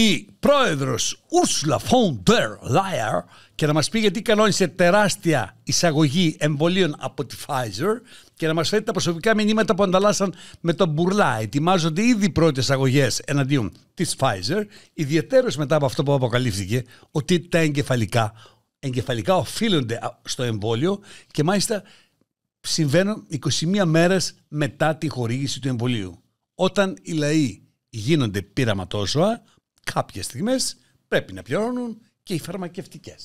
η πρόεδρος Ursula von der Leyen και να μας πει γιατί κανόνισε τεράστια εισαγωγή εμβολίων από τη Pfizer και να μας φέρει τα προσωπικά μηνύματα που ανταλλάσσαν με τον Μπουρλά. Ετοιμάζονται ήδη οι πρώτες εισαγωγές εναντίον της Pfizer, ιδιαίτερως μετά από αυτό που αποκαλύφθηκε ότι τα εγκεφαλικά, εγκεφαλικά οφείλονται στο εμβόλιο και μάλιστα συμβαίνουν 21 μέρες μετά τη χορήγηση του εμβολίου. Όταν οι λαοί γίνονται πειραματόζωα, Κάποιες στιγμές πρέπει να πληρώνουν και οι φαρμακευτικές.